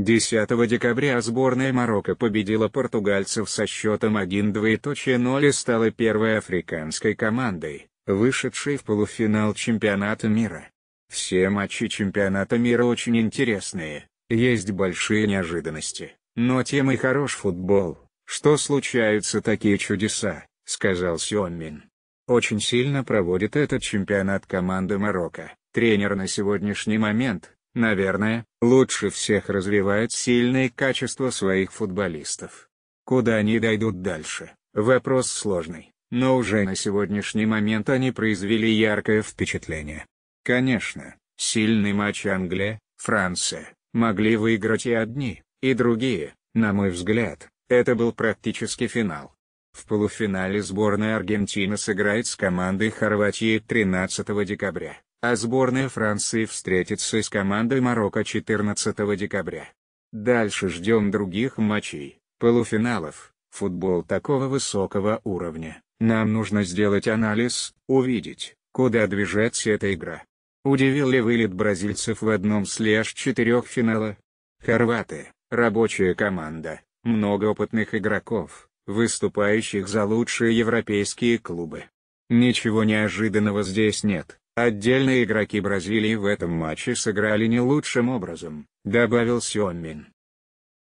10 декабря сборная Марокко победила португальцев со счетом 1-0 и стала первой африканской командой, вышедшей в полуфинал чемпионата мира. Все матчи чемпионата мира очень интересные, есть большие неожиданности, но тем и хорош футбол, что случаются такие чудеса, сказал Сионмин. Очень сильно проводит этот чемпионат команда Марокко, тренер на сегодняшний момент, наверное, лучше всех развивает сильные качества своих футболистов. Куда они дойдут дальше, вопрос сложный, но уже на сегодняшний момент они произвели яркое впечатление. Конечно, сильный матч Англия, Франция, могли выиграть и одни, и другие, на мой взгляд, это был практически финал. В полуфинале сборная Аргентины сыграет с командой Хорватии 13 декабря а сборная Франции встретится с командой Марокко 14 декабря. Дальше ждем других матчей, полуфиналов, футбол такого высокого уровня. Нам нужно сделать анализ, увидеть, куда движется эта игра. Удивил ли вылет бразильцев в одном слэш четырех финала? Хорваты, рабочая команда, много опытных игроков, выступающих за лучшие европейские клубы. Ничего неожиданного здесь нет. Отдельные игроки Бразилии в этом матче сыграли не лучшим образом, добавил Сёмин.